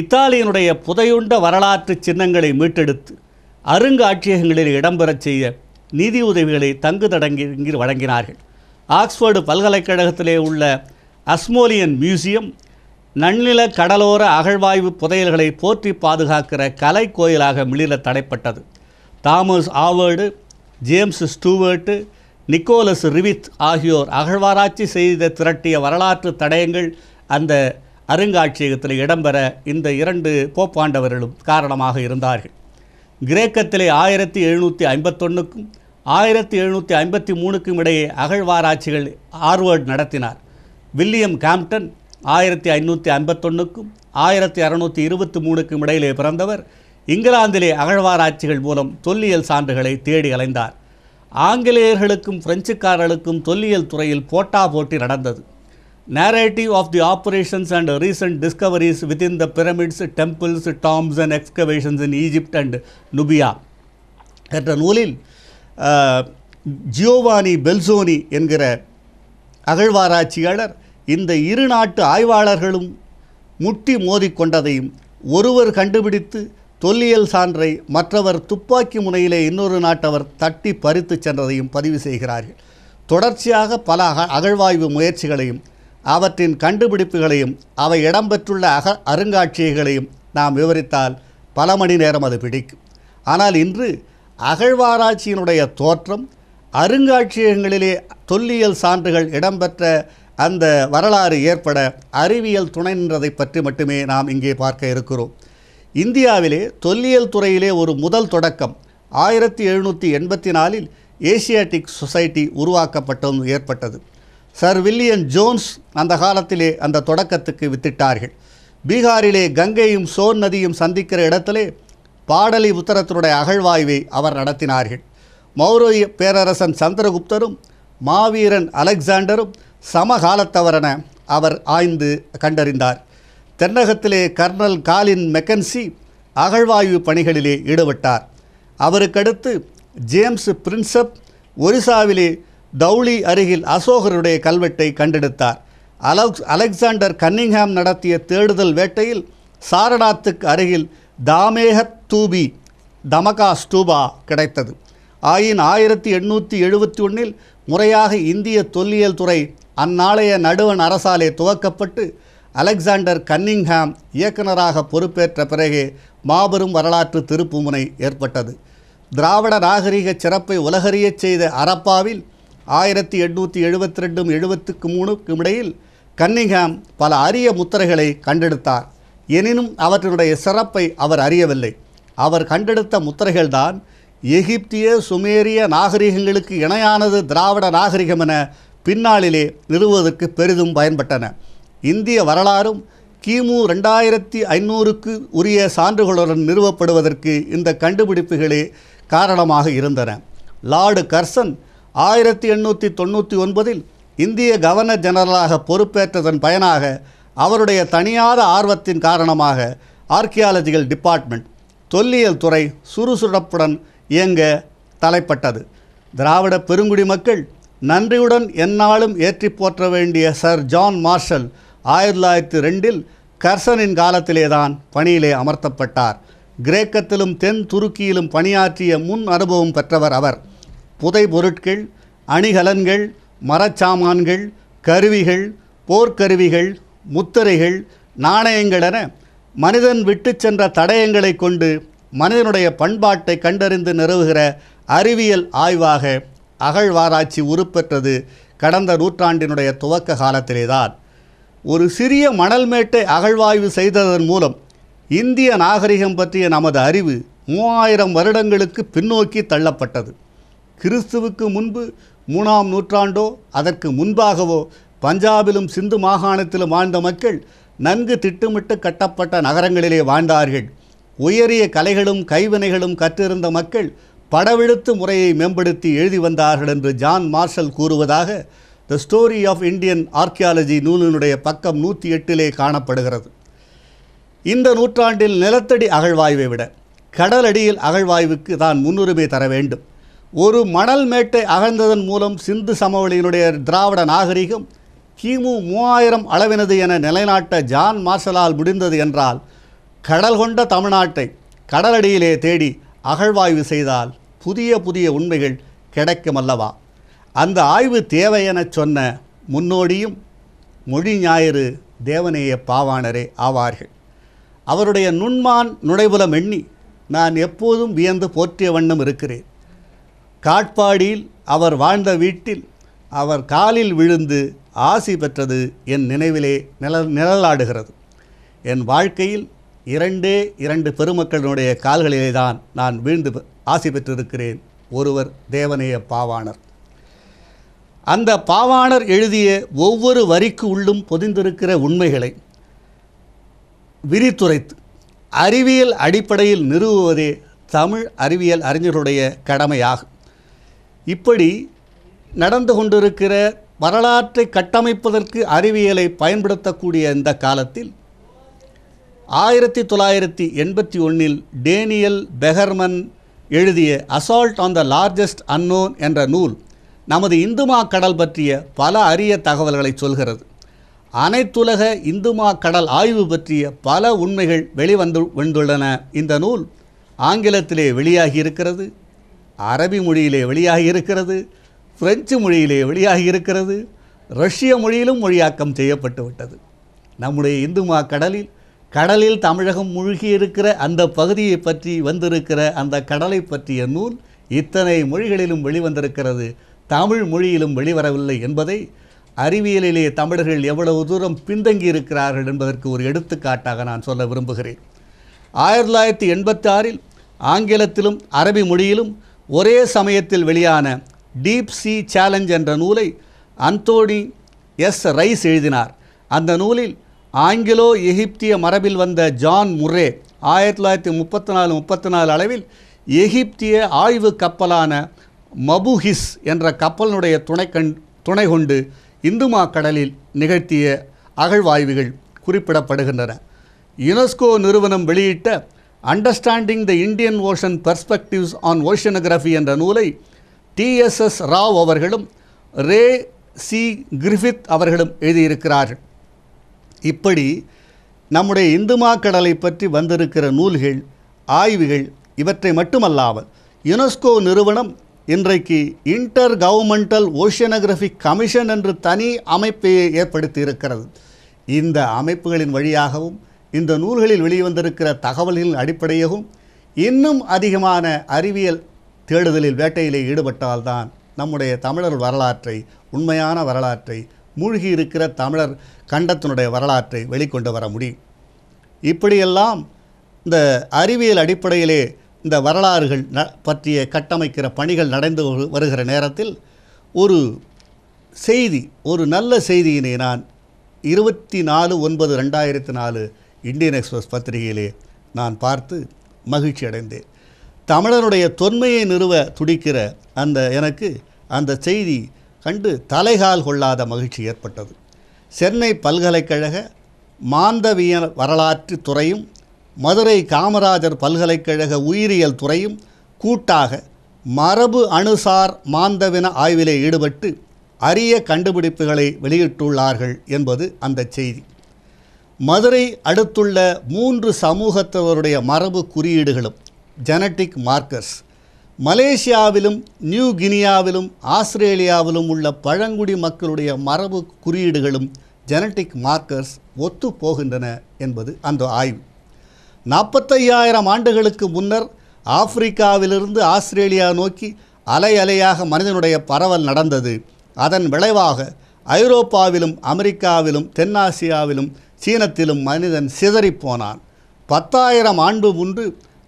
இத்தாலியினுடைய புதையுண்ட வரலாற்று சின்னங்களை மீட்டெடுத்து அருங்காட்சியகங்களில் இடம்பெறச் செய்ய நிதி உதவிகளை தங்கு தடங்கி வழங்கினார்கள் ஆக்ஸ்போர்டு பல்கலைக்கழகத்திலே உள்ள அஸ்மோலியன் மியூசியம் நன்னில கடலோர அகழ்வாய்வு புதையல்களை போற்றி பாதுகாக்கிற கலை கோயிலாக மிளிர தடைப்பட்டது Thomas Howard James Stuart Nicholas Revett ஆகியோர் அகழ்வாராய்ச்சி செய்த திரட்டிய வரலாற்று தடயங்கள் அந்த அருங்காட்சியகத்தில் இடம்பெற இந்த இரண்டு போப்பாண்டவர்களும் காரணமாக இருந்தார்கள் கிரேக்கத்திலே ஆயிரத்தி எழுநூற்றி ஐம்பத்தொன்றுக்கும் ஆயிரத்தி எழுநூற்றி ஐம்பத்தி மூணுக்கும் இடையே அகழ்வாராய்ச்சிகள் ஆர்வர்டு நடத்தினார் வில்லியம் கேம்டன் ஆயிரத்தி ஐநூற்றி ஐம்பத்தொன்றுக்கும் ஆயிரத்தி அறநூற்றி இருபத்தி மூணுக்கும் இடையிலே பிறந்தவர் இங்கிலாந்திலே அகழ்வாராய்ச்சிகள் மூலம் தொல்லியல் சான்றுகளை தேடி அலைந்தார் ஆங்கிலேயர்களுக்கும் பிரெஞ்சுக்காரர்களுக்கும் தொல்லியல் துறையில் போட்டா போட்டி நடந்தது narrative of the operations and recent discoveries within the pyramids temples tombs and excavations in Egypt and Nubia என்ற நூலில் ஜியோவானி பெல்சோனி என்கிற அகழ்வாராய்ச்சியாளர் இந்த இரு நாட்டு ஆய்வாளர்களும் முட்டி மோதிக்கொண்டதையும் ஒருவர் கண்டுபிடித்து தொல்லியல் சான்றை மற்றவர் துப்பாக்கி முனையிலே இன்னொரு நாட்டவர் தட்டி பறித்து சென்றதையும் பதிவு செய்கிறார்கள் தொடர்ச்சியாக பல அக அகழ்வாய்வு முயற்சிகளையும் அவற்றின் கண்டுபிடிப்புகளையும் அவை இடம்பெற்றுள்ள அக அருங்காட்சியகங்களையும் நாம் விவரித்தால் பல மணி நேரம் அது பிடிக்கும் ஆனால் இன்று அகழ்வாராய்ச்சியினுடைய தோற்றம் அருங்காட்சியகங்களிலே தொல்லியல் சான்றுகள் இடம்பெற்ற அந்த வரலாறு ஏற்பட அறிவியல் துணை நின்றதை பற்றி மட்டுமே நாம் இங்கே பார்க்க இருக்கிறோம் இந்தியாவிலே தொல்லியல் துறையிலே ஒரு முதல் தொடக்கம் ஆயிரத்தி எழுநூற்றி எண்பத்தி நாலில் ஏசியாட்டிக் சொசைட்டி உருவாக்கப்பட்டதும் ஏற்பட்டது சர் வில்லியன் ஜோன்ஸ் அந்த காலத்திலே அந்த தொடக்கத்துக்கு வித்திட்டார்கள் பீகாரிலே கங்கையும் சோன் நதியும் சந்திக்கிற இடத்திலே பாடலி புத்தரத்தினுடைய அகழ்வாய்வை அவர் நடத்தினார்கள் மௌரிய பேரரசன் சந்திரகுப்தரும் மாவீரன் அலெக்சாண்டரும் சமகாலத்தவரென அவர் ஆய்ந்து கண்டறிந்தார் தென்னகத்திலே கர்னல் காலின் மெக்கன்சி அகழ்வாய்வு பணிகளிலே ஈடுபட்டார் அவருக்கடுத்து ஜேம்ஸ் பிரின்சப் ஒரிசாவிலே தௌளி அருகில் அசோகருடைய கல்வெட்டை கண்டெடுத்தார் அலெக்ஸ் அலெக்சாண்டர் கன்னிங்ஹாம் நடத்திய தேடுதல் வேட்டையில் சாரநாத்துக்கு அருகில் தாமேகத் தூபி தமகா ஸ்டூபா கிடைத்தது ஆயின் ஆயிரத்தி எண்ணூற்றி எழுபத்தி ஒன்றில் முறையாக இந்திய தொல்லியல் துறை அந்நாளைய நடுவன் அரசாலே துவக்கப்பட்டு அலெக்சாண்டர் கன்னிங்ஹாம் இயக்குநராக பொறுப்பேற்ற பிறகே மாபெரும் வரலாற்று திருப்புமுனை ஏற்பட்டது திராவிட நாகரிக சிறப்பை உலகறியச் செய்த அரப்பாவில் ஆயிரத்தி எட்நூற்றி எழுபத்தி ரெண்டும் எழுபத்துக்கு மூணுக்கும் இடையில் கன்னிங்ஹாம் பல அரிய முத்திரைகளை கண்டெடுத்தார் எனினும் அவற்றினுடைய சிறப்பை அவர் அறியவில்லை அவர் கண்டெடுத்த முத்திரைகள்தான் எகிப்திய சுமேரிய நாகரிகங்களுக்கு இணையானது திராவிட நாகரிகம் என பின்னாளிலே நிறுவுவதற்கு பெரிதும் பயன்பட்டன இந்திய வரலாறும் கிமு ரெண்டாயிரத்தி ஐநூறுக்கு உரிய சான்றுகளுடன் நிறுவப்படுவதற்கு இந்த கண்டுபிடிப்புகளே காரணமாக இருந்தன லார்டு கர்சன் ஆயிரத்தி எண்ணூற்றி தொண்ணூற்றி ஒன்பதில் இந்திய கவர்னர் ஜெனரலாக பொறுப்பேற்றதன் பயனாக அவருடைய தனியாத ஆர்வத்தின் காரணமாக ஆர்கியாலஜிக்கல் டிபார்ட்மெண்ட் தொல்லியல் துறை சுறுசுறுப்புடன் இயங்க தலைப்பட்டது திராவிட பெருங்குடி மக்கள் நன்றியுடன் என்னாலும் ஏற்றி போற்ற வேண்டிய சர் ஜான் மார்ஷல் ஆயிரத்தி தொள்ளாயிரத்தி ரெண்டில் கர்சனின் காலத்திலேதான் பணியிலே அமர்த்தப்பட்டார் கிரேக்கத்திலும் தென் துருக்கியிலும் பணியாற்றிய முன் அனுபவம் பெற்றவர் அவர் புதை பொருட்கள் அணிகலன்கள் மரச்சாமான்கள் கருவிகள் போர்க்கருவிகள் முத்திரைகள் நாணயங்கள் என மனிதன் விட்டு சென்ற தடயங்களை கொண்டு மனிதனுடைய பண்பாட்டை கண்டறிந்து நிறுவுகிற அறிவியல் ஆய்வாக அகழ்வாராய்ச்சி உருப்பெற்றது கடந்த நூற்றாண்டினுடைய துவக்க காலத்திலேதான் ஒரு சிறிய மணல் மேட்டை அகழ்வாய்வு செய்ததன் மூலம் இந்திய நாகரிகம் பற்றிய நமது அறிவு மூவாயிரம் வருடங்களுக்கு பின்னோக்கி தள்ளப்பட்டது கிறிஸ்துவுக்கு முன்பு மூணாம் நூற்றாண்டோ அதற்கு முன்பாகவோ பஞ்சாபிலும் சிந்து மாகாணத்திலும் வாழ்ந்த மக்கள் நன்கு திட்டமிட்டு கட்டப்பட்ட நகரங்களிலே வாழ்ந்தார்கள் உயரிய கலைகளும் கைவினைகளும் கற்றிருந்த மக்கள் படவெழுத்து முறையை மேம்படுத்தி எழுதி வந்தார்கள் என்று ஜான் மார்ஷல் கூறுவதாக the story of Indian archaeology நூலினுடைய பக்கம் நூற்றி எட்டிலே காணப்படுகிறது இந்த நூற்றாண்டில் நிலத்தடி அகழ்வாய்வை விட கடலடியில் அகழ்வாய்வுக்கு தான் முன்னுரிமை தர வேண்டும் ஒரு மணல் மேட்டை அகழ்ந்ததன் மூலம் சிந்து சமவெளியினுடைய திராவிட நாகரிகம் கிமு மூவாயிரம் அளவினது என நிலைநாட்ட ஜான் மார்ஷலால் முடிந்தது என்றால் கடல் கொண்ட தமிழ்நாட்டை கடலடியிலே தேடி அகழ்வாய்வு செய்தால் புதிய புதிய உண்மைகள் கிடைக்கும் அல்லவா அந்த ஆய்வு தேவை என சொன்ன முன்னோடியும் மொழி ஞாயிறு தேவனேய பாவாணரே ஆவார்கள் அவருடைய நுண்மான் நுழைபுலம் எண்ணி நான் எப்போதும் வியந்து போற்றிய வண்ணம் இருக்கிறேன் காட்பாடியில் அவர் வாழ்ந்த வீட்டில் அவர் காலில் விழுந்து ஆசி பெற்றது என் நினைவிலே நிழல் நிழலாடுகிறது என் வாழ்க்கையில் இரண்டே இரண்டு பெருமக்களினுடைய கால்களிலே தான் நான் வீழ்ந்து ஆசி பெற்றிருக்கிறேன் ஒருவர் தேவனேய பாவாணர் அந்த பாவாணர் எழுதிய ஒவ்வொரு வரிக்கு உள்ளும் பொதிந்திருக்கிற உண்மைகளை விரித்துரைத்து அறிவியல் அடிப்படையில் நிறுவுவதே தமிழ் அறிவியல் அறிஞர்களுடைய கடமையாகும் இப்படி நடந்து கொண்டிருக்கிற வரலாற்றை கட்டமைப்பதற்கு அறிவியலை பயன்படுத்தக்கூடிய இந்த காலத்தில் ஆயிரத்தி தொள்ளாயிரத்தி எண்பத்தி ஒன்றில் டேனியல் பெஹர்மன் எழுதிய assault on the largest unknown என்ற நூல் நமது இந்துமா கடல் பற்றிய பல அரிய தகவல்களை சொல்கிறது அனைத்துலக இந்துமா கடல் ஆய்வு பற்றிய பல உண்மைகள் வெளிவந்து வந்துள்ளன இந்த நூல் ஆங்கிலத்திலே வெளியாகி இருக்கிறது அரபி மொழியிலே வெளியாகி இருக்கிறது பிரெஞ்சு மொழியிலே வெளியாகி இருக்கிறது ரஷ்ய மொழியிலும் மொழியாக்கம் செய்யப்பட்டு விட்டது நம்முடைய இந்து மா கடலில் கடலில் தமிழகம் மூழ்கி இருக்கிற அந்த பகுதியை பற்றி வந்திருக்கிற அந்த கடலை பற்றிய நூல் இத்தனை மொழிகளிலும் வெளிவந்திருக்கிறது தமிழ் மொழியிலும் வெளிவரவில்லை என்பதை அறிவியலிலே தமிழர்கள் எவ்வளவு தூரம் பின்தங்கி இருக்கிறார்கள் என்பதற்கு ஒரு எடுத்துக்காட்டாக நான் சொல்ல விரும்புகிறேன் ஆயிரத்தி தொள்ளாயிரத்தி எண்பத்தி ஆறில் ஆங்கிலத்திலும் அரபி மொழியிலும் ஒரே சமயத்தில் வெளியான டீப் சி சேலஞ்ச் என்ற நூலை அந்தோனி எஸ் ரைஸ் எழுதினார் அந்த நூலில் ஆங்கிலோ எகிப்திய மரபில் வந்த ஜான் முர்ரே ஆயிரத்தி தொள்ளாயிரத்தி முப்பத்தி நாலு முப்பத்தி நாலு அளவில் எகிப்திய ஆய்வு கப்பலான மபுஹிஸ் என்ற கப்பலினுடைய துணை கண் துணை கொண்டு இந்துமா கடலில் நிகழ்த்திய அகழ்வாய்வுகள் குறிப்பிடப்படுகின்றன யுனெஸ்கோ நிறுவனம் வெளியிட்ட understanding the Indian Ocean perspectives on oceanography என்ற நூலை டிஎஸ்எஸ் ராவ் அவர்களும் ரே சி கிரிஃபித் அவர்களும் எழுதியிருக்கிறார்கள் இப்படி நம்முடைய இந்துமா கடலை பற்றி வந்திருக்கிற நூல்கள் ஆய்வுகள் இவற்றை மட்டுமல்லாமல் யுனெஸ்கோ நிறுவனம் இன்றைக்கு இன்டர் கவர்மெண்டல் ஓஷியனகிராஃபி கமிஷன் என்று தனி அமைப்பையை ஏற்படுத்தி இருக்கிறது இந்த அமைப்புகளின் வழியாகவும் இந்த நூல்களில் வெளிவந்திருக்கிற தகவல்களின் அடிப்படையாகவும் இன்னும் அதிகமான அறிவியல் தேடுதலில் வேட்டையிலே ஈடுபட்டால்தான் நம்முடைய தமிழர் வரலாற்றை உண்மையான வரலாற்றை மூழ்கி இருக்கிற தமிழர் கண்டத்தினுடைய வரலாற்றை வெளிக்கொண்டு வர முடியும் இப்படியெல்லாம் இந்த அறிவியல் அடிப்படையிலே இந்த வரலாறுகள் ந பற்றிய கட்டமைக்கிற பணிகள் நடந்து வருகிற நேரத்தில் ஒரு செய்தி ஒரு நல்ல செய்தியினை நான் இருபத்தி நாலு ஒன்பது ரெண்டாயிரத்தி நாலு இந்தியன் எக்ஸ்பிரஸ் பத்திரிகையிலே நான் பார்த்து மகிழ்ச்சி அடைந்தேன் தமிழருடைய தொன்மையை நிறுவ துடிக்கிற அந்த எனக்கு அந்த செய்தி கண்டு தலைகால் கொள்ளாத மகிழ்ச்சி ஏற்பட்டது சென்னை பல்கலைக்கழக மாந்தவிய வரலாற்று துறையும் மதுரை காமராஜர் பல்கலைக்கழக உயிரியல் துறையும் கூட்டாக மரபு அணுசார் மாந்தவின ஆய்விலே ஈடுபட்டு அரிய கண்டுபிடிப்புகளை வெளியிட்டுள்ளார்கள் என்பது அந்த செய்தி மதுரை அடுத்துள்ள மூன்று சமூகத்தவருடைய மரபு குறியீடுகளும் ஜெனட்டிக் மார்க்கர்ஸ் மலேசியாவிலும் நியூ கினியாவிலும் ஆஸ்திரேலியாவிலும் உள்ள பழங்குடி மக்களுடைய மரபு குறியீடுகளும் ஜெனட்டிக் மார்க்கர்ஸ் ஒத்து போகின்றன என்பது அந்த ஆய்வு நாற்பத்தையாயிரம் ஆண்டுகளுக்கு முன்னர் ஆப்பிரிக்காவிலிருந்து ஆஸ்திரேலியா நோக்கி அலை அலையாக மனிதனுடைய பரவல் நடந்தது அதன் விளைவாக ஐரோப்பாவிலும் அமெரிக்காவிலும் தென்னாசியாவிலும் சீனத்திலும் மனிதன் போனான் பத்தாயிரம் ஆண்டு முன்று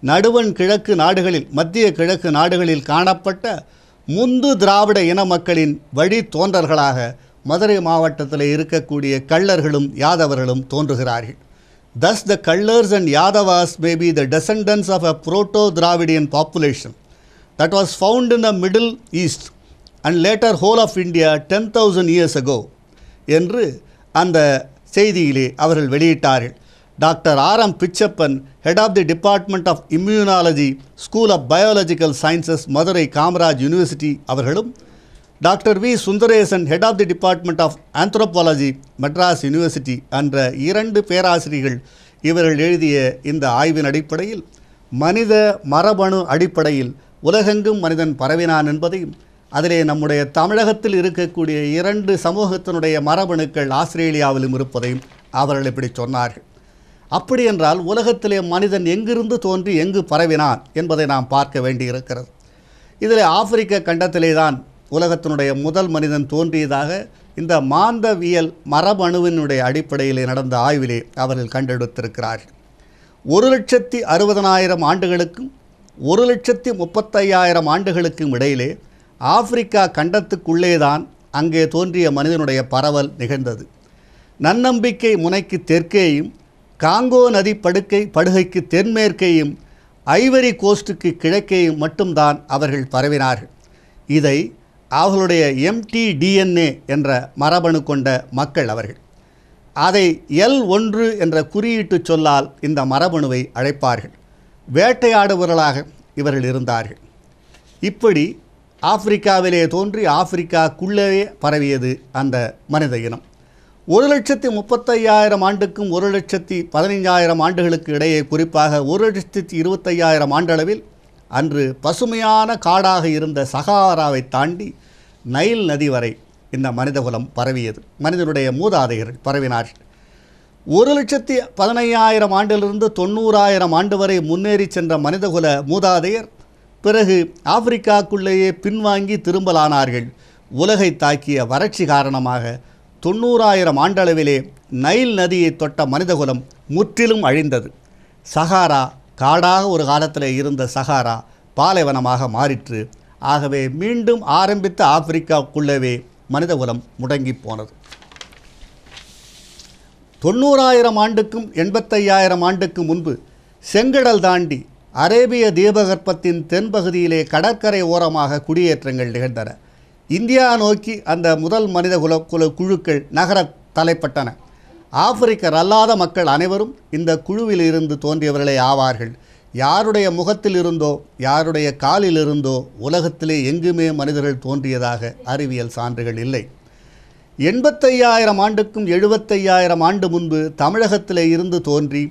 நடுவன் கிழக்கு நாடுகளில் மத்திய கிழக்கு நாடுகளில் காணப்பட்ட முந்து திராவிட இன மக்களின் வழி தோன்றர்களாக மதுரை மாவட்டத்தில் இருக்கக்கூடிய கள்ளர்களும் யாதவர்களும் தோன்றுகிறார்கள் thus the Kallars and Yadavas may be the descendants of a proto Dravidian population that was found in the Middle East and later whole of India ten thousand years ago என்று அந்த செய்தியிலே அவர்கள் வெளியிட்டார்கள் doctor R M Pichappan head of the department of immunology school of biological sciences Madurai Kamaraj university அவர்களும் doctor V Sundaresan head of the department of anthropology Madras university என்ற இரண்டு பேராசிரியர்கள் இவர்கள் எழுதிய இந்த ஆய்வின் அடிப்படையில் மனித மரபணு அடிப்படையில் உலகெங்கும் மனிதன் பரவினான் என்பதையும் அதிலே நம்முடைய தமிழகத்தில் இருக்கக்கூடிய இரண்டு சமூகத்தினுடைய மரபணுக்கள் ஆஸ்திரேலியாவிலும் இருப்பதையும் அவர்கள் இப்படி சொன்னார்கள் அப்படி என்றால் உலகத்திலே மனிதன் எங்கிருந்து தோன்றி எங்கு பரவினான் என்பதை நாம் பார்க்க வேண்டியிருக்கிறது இதில் ஆப்பிரிக்க கண்டத்திலே தான் உலகத்தினுடைய முதல் மனிதன் தோன்றியதாக இந்த மாந்தவியல் மரபணுவினுடைய அடிப்படையிலே நடந்த ஆய்விலே அவர்கள் கண்டெடுத்திருக்கிறார்கள் ஒரு லட்சத்தி அறுபதனாயிரம் ஆண்டுகளுக்கும் ஒரு லட்சத்தி முப்பத்தையாயிரம் ஆண்டுகளுக்கும் இடையிலே ஆப்பிரிக்கா கண்டத்துக்குள்ளேதான் அங்கே தோன்றிய மனிதனுடைய பரவல் நிகழ்ந்தது நன்னம்பிக்கை முனைக்கு தெற்கேயும் காங்கோ நதி படுக்கை படுகைக்கு தென்மேற்கேயும் ஐவரி கோஸ்ட்டுக்கு கிழக்கேயும் மட்டும்தான் அவர்கள் பரவினார்கள் இதை அவர்களுடைய எம்டிடிஎன்ஏ என்ற மரபணு கொண்ட மக்கள் அவர்கள் அதை எல் ஒன்று என்ற குறியீட்டு சொல்லால் இந்த மரபணுவை அழைப்பார்கள் வேட்டையாடுபவர்களாக இவர்கள் இருந்தார்கள் இப்படி ஆப்பிரிக்காவிலே தோன்றி ஆப்பிரிக்காக்குள்ளே பரவியது அந்த மனித இனம் ஒரு லட்சத்தி முப்பத்தையாயிரம் ஆண்டுக்கும் ஒரு லட்சத்தி பதினைஞ்சாயிரம் ஆண்டுகளுக்கு இடையே குறிப்பாக ஒரு லட்சத்தி இருபத்தையாயிரம் ஆண்டளவில் அன்று பசுமையான காடாக இருந்த சகாராவை தாண்டி நைல் நதி வரை இந்த மனிதகுலம் பரவியது மனிதனுடைய மூதாதைகள் பரவினார்கள் ஒரு லட்சத்தி பதினையாயிரம் ஆண்டிலிருந்து தொண்ணூறாயிரம் ஆண்டு வரை முன்னேறி சென்ற மனிதகுல மூதாதையர் பிறகு ஆப்பிரிக்காக்குள்ளேயே பின்வாங்கி திரும்பலானார்கள் உலகை தாக்கிய வறட்சி காரணமாக தொண்ணூறாயிரம் ஆண்டளவிலே நைல் நதியை தொட்ட மனிதகுலம் முற்றிலும் அழிந்தது சஹாரா காடாக ஒரு காலத்தில் இருந்த சகாரா பாலைவனமாக மாறிற்று ஆகவே மீண்டும் ஆரம்பித்த ஆப்பிரிக்காவுக்குள்ளவே மனிதகுலம் முடங்கி போனது தொண்ணூறாயிரம் ஆண்டுக்கும் எண்பத்தையாயிரம் ஆண்டுக்கு முன்பு செங்கடல் தாண்டி அரேபிய தீபகற்பத்தின் தென்பகுதியிலே கடற்கரை ஓரமாக குடியேற்றங்கள் நிகழ்ந்தன இந்தியா நோக்கி அந்த முதல் மனித குல குல குழுக்கள் நகர தலைப்பட்டன ஆப்பிரிக்கர் அல்லாத மக்கள் அனைவரும் இந்த குழுவில் இருந்து தோன்றியவர்களே ஆவார்கள் யாருடைய முகத்தில் இருந்தோ யாருடைய காலில் இருந்தோ உலகத்திலே எங்குமே மனிதர்கள் தோன்றியதாக அறிவியல் சான்றுகள் இல்லை எண்பத்தையாயிரம் ஆண்டுக்கும் எழுபத்தையாயிரம் ஆண்டு முன்பு தமிழகத்திலே இருந்து தோன்றி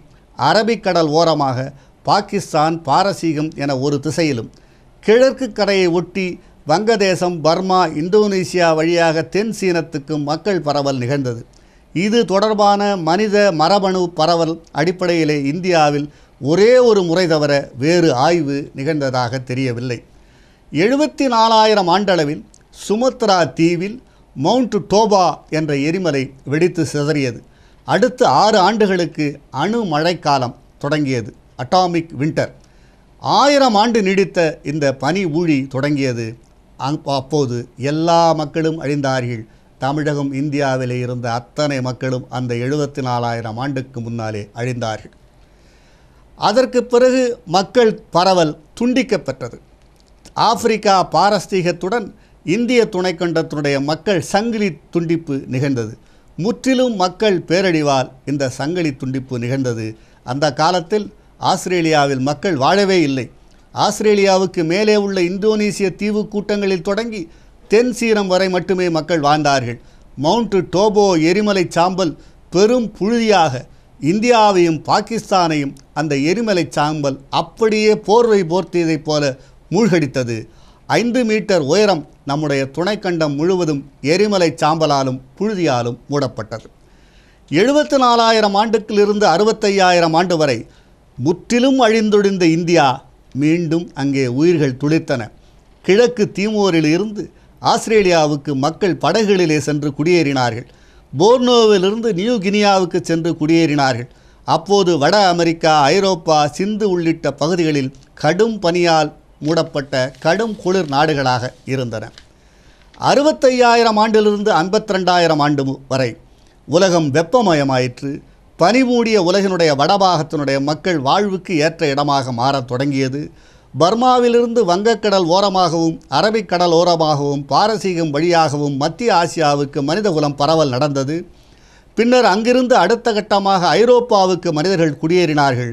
அரபிக்கடல் ஓரமாக பாகிஸ்தான் பாரசீகம் என ஒரு திசையிலும் கிழக்கு கரையை ஒட்டி வங்கதேசம் பர்மா இந்தோனேசியா வழியாக தென் சீனத்துக்கு மக்கள் பரவல் நிகழ்ந்தது இது தொடர்பான மனித மரபணு பரவல் அடிப்படையிலே இந்தியாவில் ஒரே ஒரு முறை தவிர வேறு ஆய்வு நிகழ்ந்ததாக தெரியவில்லை எழுபத்தி நாலாயிரம் ஆண்டளவில் சுமத்ரா தீவில் மவுண்ட் டோபா என்ற எரிமலை வெடித்து சிதறியது அடுத்த ஆறு ஆண்டுகளுக்கு அணு மழைக்காலம் தொடங்கியது அட்டாமிக் வின்டர் ஆயிரம் ஆண்டு நீடித்த இந்த பனி ஊழி தொடங்கியது அப்போது எல்லா மக்களும் அழிந்தார்கள் தமிழகம் இந்தியாவிலே இருந்த அத்தனை மக்களும் அந்த எழுபத்தி நாலாயிரம் ஆண்டுக்கு முன்னாலே அழிந்தார்கள் அதற்கு பிறகு மக்கள் பரவல் துண்டிக்கப்பெற்றது ஆப்பிரிக்கா பாரஸ்தீகத்துடன் இந்திய துணைக்கண்டத்தினுடைய மக்கள் சங்கிலி துண்டிப்பு நிகழ்ந்தது முற்றிலும் மக்கள் பேரழிவால் இந்த சங்கிலி துண்டிப்பு நிகழ்ந்தது அந்த காலத்தில் ஆஸ்திரேலியாவில் மக்கள் வாழவே இல்லை ஆஸ்திரேலியாவுக்கு மேலே உள்ள இந்தோனேசிய தீவு கூட்டங்களில் தொடங்கி தென் சீரம் வரை மட்டுமே மக்கள் வாழ்ந்தார்கள் மவுண்ட் டோபோ எரிமலை சாம்பல் பெரும் புழுதியாக இந்தியாவையும் பாகிஸ்தானையும் அந்த எரிமலை சாம்பல் அப்படியே போர்வை போர்த்தியதைப் போல மூழ்கடித்தது ஐந்து மீட்டர் உயரம் நம்முடைய துணைக்கண்டம் முழுவதும் எரிமலை சாம்பலாலும் புழுதியாலும் மூடப்பட்டது எழுபத்து நாலாயிரம் ஆண்டுக்கிலிருந்து அறுபத்தையாயிரம் ஆண்டு வரை முற்றிலும் அழிந்தொழிந்த இந்தியா மீண்டும் அங்கே உயிர்கள் துளித்தன கிழக்கு தீமோரில் இருந்து ஆஸ்திரேலியாவுக்கு மக்கள் படகுகளிலே சென்று குடியேறினார்கள் போர்னோவிலிருந்து நியூ கினியாவுக்கு சென்று குடியேறினார்கள் அப்போது வட அமெரிக்கா ஐரோப்பா சிந்து உள்ளிட்ட பகுதிகளில் கடும் பனியால் மூடப்பட்ட கடும் குளிர் நாடுகளாக இருந்தன அறுபத்தையாயிரம் ஆண்டிலிருந்து ஐம்பத்தி ரெண்டாயிரம் ஆண்டு வரை உலகம் வெப்பமயமாயிற்று பனிமூடிய உலகினுடைய வடபாகத்தினுடைய மக்கள் வாழ்வுக்கு ஏற்ற இடமாக மாறத் தொடங்கியது பர்மாவிலிருந்து வங்கக்கடல் ஓரமாகவும் அரபிக்கடல் ஓரமாகவும் பாரசீகம் வழியாகவும் மத்திய ஆசியாவுக்கு மனித குலம் பரவல் நடந்தது பின்னர் அங்கிருந்து அடுத்த கட்டமாக ஐரோப்பாவுக்கு மனிதர்கள் குடியேறினார்கள்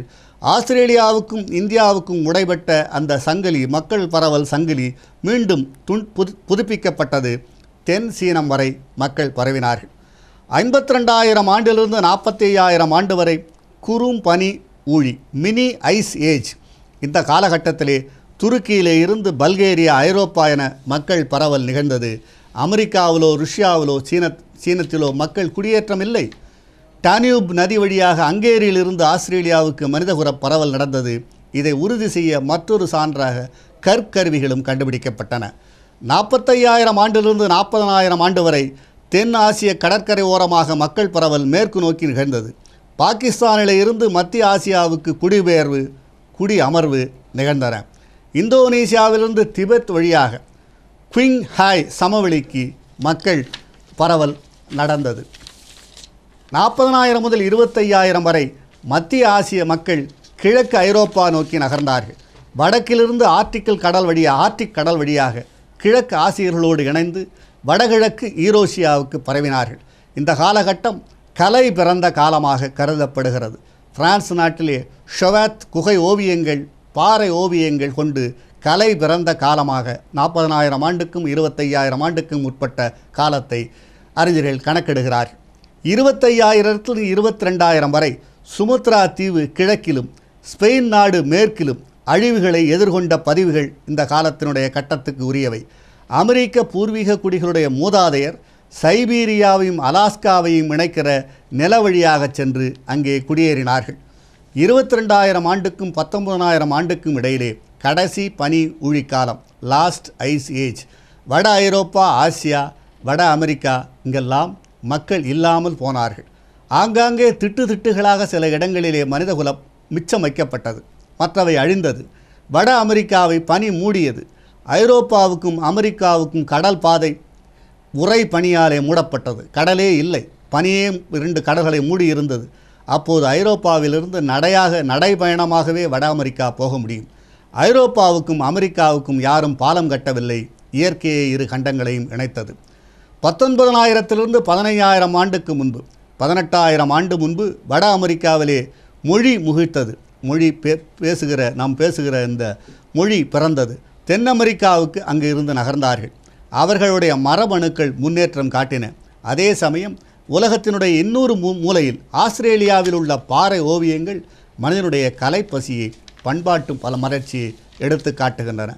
ஆஸ்திரேலியாவுக்கும் இந்தியாவுக்கும் உடைபட்ட அந்த சங்கிலி மக்கள் பரவல் சங்கிலி மீண்டும் துண் புதுப்பிக்கப்பட்டது தென் சீனம் வரை மக்கள் பரவினார்கள் ஐம்பத்தி ரெண்டாயிரம் ஆண்டிலிருந்து நாற்பத்தி ஐயாயிரம் ஆண்டு வரை குறும் பனி ஊழி மினி ஐஸ் ஏஜ் இந்த காலகட்டத்திலே துருக்கியிலே இருந்து பல்கேரியா ஐரோப்பா என மக்கள் பரவல் நிகழ்ந்தது அமெரிக்காவிலோ ருஷ்யாவிலோ சீன சீனத்திலோ மக்கள் குடியேற்றம் இல்லை டானியூப் நதி வழியாக அங்கேரியிலிருந்து ஆஸ்திரேலியாவுக்கு மனிதகுர பரவல் நடந்தது இதை உறுதி செய்ய மற்றொரு சான்றாக கற்கருவிகளும் கண்டுபிடிக்கப்பட்டன நாற்பத்தையாயிரம் ஆண்டிலிருந்து நாற்பதனாயிரம் ஆண்டு வரை தென் ஆசிய கடற்கரை ஓரமாக மக்கள் பரவல் மேற்கு நோக்கி நிகழ்ந்தது பாகிஸ்தானில் இருந்து மத்திய ஆசியாவுக்கு குடிபெயர்வு குடி அமர்வு நிகழ்ந்தன இந்தோனேசியாவிலிருந்து திபெத் வழியாக குவிங் ஹாய் சமவெளிக்கு மக்கள் பரவல் நடந்தது நாற்பதனாயிரம் முதல் இருபத்தையாயிரம் வரை மத்திய ஆசிய மக்கள் கிழக்கு ஐரோப்பா நோக்கி நகர்ந்தார்கள் வடக்கிலிருந்து ஆர்டிக்கல் கடல் வழியாக ஆர்டிக் கடல் வழியாக கிழக்கு ஆசியர்களோடு இணைந்து வடகிழக்கு ஈரோசியாவுக்கு பரவினார்கள் இந்த காலகட்டம் கலை பிறந்த காலமாக கருதப்படுகிறது பிரான்ஸ் நாட்டிலே ஷொவாத் குகை ஓவியங்கள் பாறை ஓவியங்கள் கொண்டு கலை பிறந்த காலமாக நாற்பதனாயிரம் ஆண்டுக்கும் இருபத்தையாயிரம் ஆண்டுக்கும் உட்பட்ட காலத்தை அறிஞர்கள் கணக்கிடுகிறார் இருபத்தையாயிரத்தில் இருபத்தி ரெண்டாயிரம் வரை சுமுத்ரா தீவு கிழக்கிலும் ஸ்பெயின் நாடு மேற்கிலும் அழிவுகளை எதிர்கொண்ட பதிவுகள் இந்த காலத்தினுடைய கட்டத்துக்கு உரியவை அமெரிக்க பூர்வீக குடிகளுடைய மூதாதையர் சைபீரியாவையும் அலாஸ்காவையும் இணைக்கிற நில வழியாக சென்று அங்கே குடியேறினார்கள் இருபத்தி ரெண்டாயிரம் ஆண்டுக்கும் பத்தொன்பதாயிரம் ஆண்டுக்கும் இடையிலே கடைசி பனி ஊழிக்காலம் லாஸ்ட் ஐஸ் ஏஜ் வட ஐரோப்பா ஆசியா வட அமெரிக்கா இங்கெல்லாம் மக்கள் இல்லாமல் போனார்கள் ஆங்காங்கே திட்டு திட்டுகளாக சில இடங்களிலே மனிதகுலம் மிச்சம் வைக்கப்பட்டது மற்றவை அழிந்தது வட அமெரிக்காவை பனி மூடியது ஐரோப்பாவுக்கும் அமெரிக்காவுக்கும் கடல் பாதை உரை பனியாலே மூடப்பட்டது கடலே இல்லை பனியே இரண்டு கடல்களை மூடி இருந்தது அப்போது ஐரோப்பாவிலிருந்து நடையாக நடைபயணமாகவே வட அமெரிக்கா போக முடியும் ஐரோப்பாவுக்கும் அமெரிக்காவுக்கும் யாரும் பாலம் கட்டவில்லை இயற்கையை இரு கண்டங்களையும் இணைத்தது பத்தொன்பதனாயிரத்திலிருந்து பதினையாயிரம் ஆண்டுக்கு முன்பு பதினெட்டாயிரம் ஆண்டு முன்பு வட அமெரிக்காவிலே மொழி முகிழ்த்தது மொழி பே பேசுகிற நாம் பேசுகிற இந்த மொழி பிறந்தது தென் அமெரிக்காவுக்கு அங்கு இருந்து நகர்ந்தார்கள் அவர்களுடைய மரபணுக்கள் முன்னேற்றம் காட்டின அதே சமயம் உலகத்தினுடைய இன்னொரு மூ மூலையில் ஆஸ்திரேலியாவில் உள்ள பாறை ஓவியங்கள் மனிதனுடைய கலைப்பசியை பண்பாட்டும் பல மலர்ச்சியை எடுத்து காட்டுகின்றன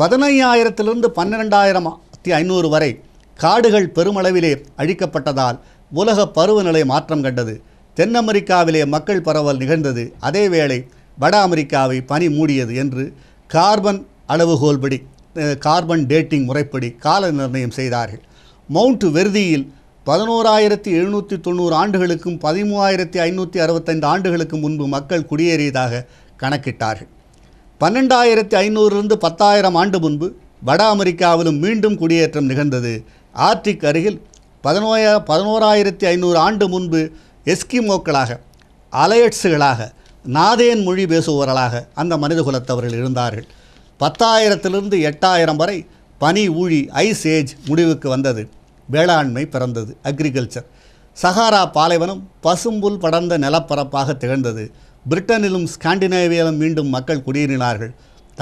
பதினையாயிரத்திலிருந்து பன்னிரெண்டாயிரத்தி ஐநூறு வரை காடுகள் பெருமளவிலே அழிக்கப்பட்டதால் உலக பருவநிலை மாற்றம் கண்டது தென் அமெரிக்காவிலே மக்கள் பரவல் நிகழ்ந்தது அதேவேளை வட அமெரிக்காவை பனி மூடியது என்று கார்பன் அளவுகோல்படி கார்பன் டேட்டிங் முறைப்படி கால நிர்ணயம் செய்தார்கள் மவுண்ட் வெர்தியில் பதினோராயிரத்தி எழுநூற்றி தொண்ணூறு ஆண்டுகளுக்கும் பதிமூவாயிரத்தி ஐநூற்றி அறுபத்தைந்து ஆண்டுகளுக்கு முன்பு மக்கள் குடியேறியதாக கணக்கிட்டார்கள் பன்னெண்டாயிரத்தி ஐநூறுலிருந்து பத்தாயிரம் ஆண்டு முன்பு வட அமெரிக்காவிலும் மீண்டும் குடியேற்றம் நிகழ்ந்தது ஆர்டிக் அருகில் பதினோய பதினோராயிரத்தி ஐநூறு ஆண்டு முன்பு எஸ்கிமோக்களாக அலையட்ஸுகளாக நாதேன் மொழி பேசுபவர்களாக அந்த மனிதகுலத்தவர்கள் இருந்தார்கள் பத்தாயிரத்திலிருந்து எட்டாயிரம் வரை பனி ஊழி ஐஸ் ஏஜ் முடிவுக்கு வந்தது வேளாண்மை பிறந்தது அக்ரிகல்ச்சர் சஹாரா பாலைவனம் பசும்புல் படர்ந்த நிலப்பரப்பாக திகழ்ந்தது பிரிட்டனிலும் ஸ்காண்டினேவியிலும் மீண்டும் மக்கள் குடியேறினார்கள்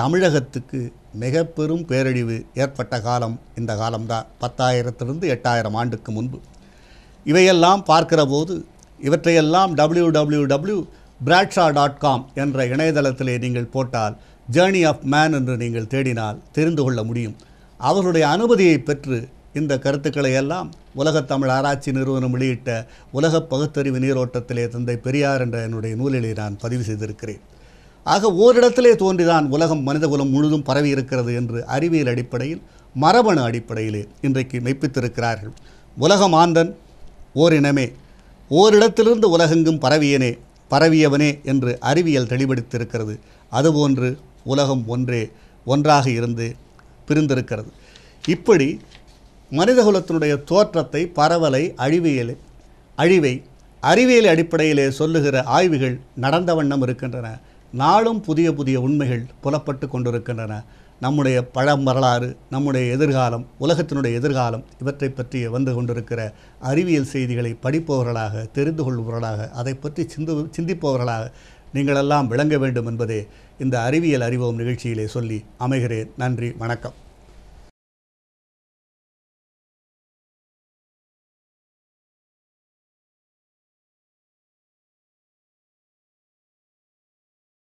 தமிழகத்துக்கு மிக பெரும் பேரழிவு ஏற்பட்ட காலம் இந்த காலம்தான் பத்தாயிரத்திலிருந்து எட்டாயிரம் ஆண்டுக்கு முன்பு இவையெல்லாம் பார்க்கிற போது இவற்றையெல்லாம் W W W Bradshaw dot com என்ற இணையதளத்திலே நீங்கள் போட்டால் ஜேர்னி ஆஃப் மேன் என்று நீங்கள் தேடினால் தெரிந்து கொள்ள முடியும் அவருடைய அனுமதியை பெற்று இந்த கருத்துக்களை எல்லாம் தமிழ் ஆராய்ச்சி நிறுவனம் வெளியிட்ட உலக பகுத்தறிவு நீரோட்டத்திலே தந்தை பெரியார் என்ற என்னுடைய நூலிலே நான் பதிவு செய்திருக்கிறேன் ஆக ஓரிடத்திலே தோன்றிதான் உலகம் மனிதகுலம் முழுதும் பரவி இருக்கிறது என்று அறிவியல் அடிப்படையில் மரபணு அடிப்படையிலே இன்றைக்கு மெய்ப்பித்திருக்கிறார்கள் உலகம் ஆந்தன் ஓரினமே ஓரிடத்திலிருந்து உலகெங்கும் பரவியனே பரவியவனே என்று அறிவியல் தெளிவெடுத்திருக்கிறது அதுபோன்று உலகம் ஒன்றே ஒன்றாக இருந்து பிரிந்திருக்கிறது இப்படி மனிதகுலத்தினுடைய தோற்றத்தை பரவலை அழிவியல் அழிவை அறிவியல் அடிப்படையிலே சொல்லுகிற ஆய்வுகள் நடந்த வண்ணம் இருக்கின்றன நாளும் புதிய புதிய உண்மைகள் புலப்பட்டு கொண்டிருக்கின்றன நம்முடைய பழம் வரலாறு நம்முடைய எதிர்காலம் உலகத்தினுடைய எதிர்காலம் இவற்றை பற்றி வந்து கொண்டிருக்கிற அறிவியல் செய்திகளை படிப்பவர்களாக தெரிந்து கொள்பவர்களாக அதை பற்றி சிந்து சிந்திப்பவர்களாக நீங்களெல்லாம் விளங்க வேண்டும் என்பதே இந்த அறிவியல் அறிவோம் நிகழ்ச்சியிலே சொல்லி அமைகிறேன் நன்றி வணக்கம்